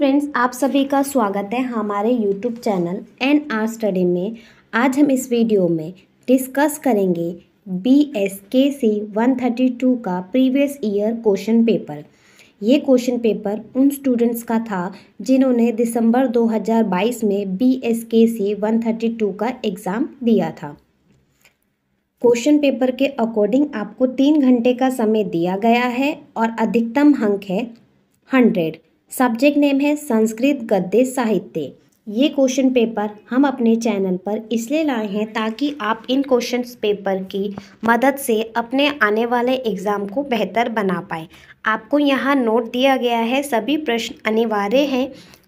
friends आप सभी का स्वागत है हमारे YouTube channel N R study में आज हम इस वीडियो में डिस्कस करेंगे B S K C one thirty two का प्रीवियस ईयर क्वेश्चन पेपर ये क्वेश्चन पेपर उन स्टूडेंट्स का था जिन्होंने दिसंबर 2022 में B S K C one thirty two का एग्ज़ाम दिया था क्वेश्चन पेपर के अकॉर्डिंग आपको तीन घंटे का समय दिया गया है और अधिकतम अंक है हंड्रेड सब्जेक्ट नेम है संस्कृत गद्य साहित्य ये क्वेश्चन पेपर हम अपने चैनल पर इसलिए लाए हैं ताकि आप इन क्वेश्चन पेपर की मदद से अपने आने वाले एग्ज़ाम को बेहतर बना पाए आपको यहाँ नोट दिया गया है सभी प्रश्न अनिवार्य हैं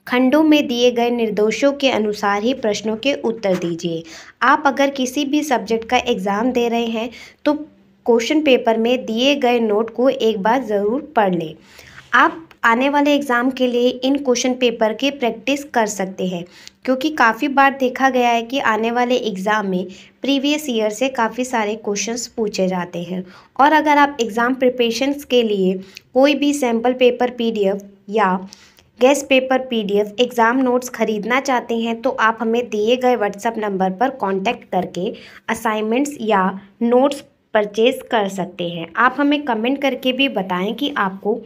खंडों में दिए गए निर्देशों के अनुसार ही प्रश्नों के उत्तर दीजिए आप अगर किसी भी सब्जेक्ट का एग्ज़ाम दे रहे हैं तो क्वेश्चन पेपर में दिए गए नोट को एक बार ज़रूर पढ़ लें आप आने वाले एग्ज़ाम के लिए इन क्वेश्चन पेपर की प्रैक्टिस कर सकते हैं क्योंकि काफ़ी बार देखा गया है कि आने वाले एग्ज़ाम में प्रीवियस ईयर से काफ़ी सारे क्वेश्चंस पूछे जाते हैं और अगर आप एग्ज़ाम प्रिपरेशन के लिए कोई भी सैम्पल पेपर पीडीएफ या guess paper PDF exam notes खरीदना चाहते हैं तो आप हमें दिए गए व्हाट्सएप नंबर पर कॉन्टैक्ट करके असाइनमेंट्स या नोट्स परचेज़ कर सकते हैं आप हमें कमेंट करके भी बताएँ कि आपको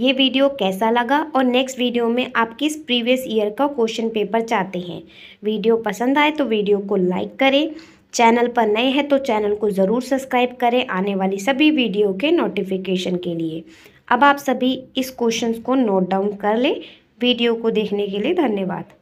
ये वीडियो कैसा लगा और नेक्स्ट वीडियो में आप किस प्रीवियस ईयर का क्वेश्चन पेपर चाहते हैं वीडियो पसंद आए तो वीडियो को लाइक करें चैनल पर नए हैं तो चैनल को ज़रूर सब्सक्राइब करें आने वाली सभी वीडियो के नोटिफिकेशन के लिए अब आप सभी इस क्वेश्चन को नोट डाउन कर लें वीडियो को देखने के लिए धन्यवाद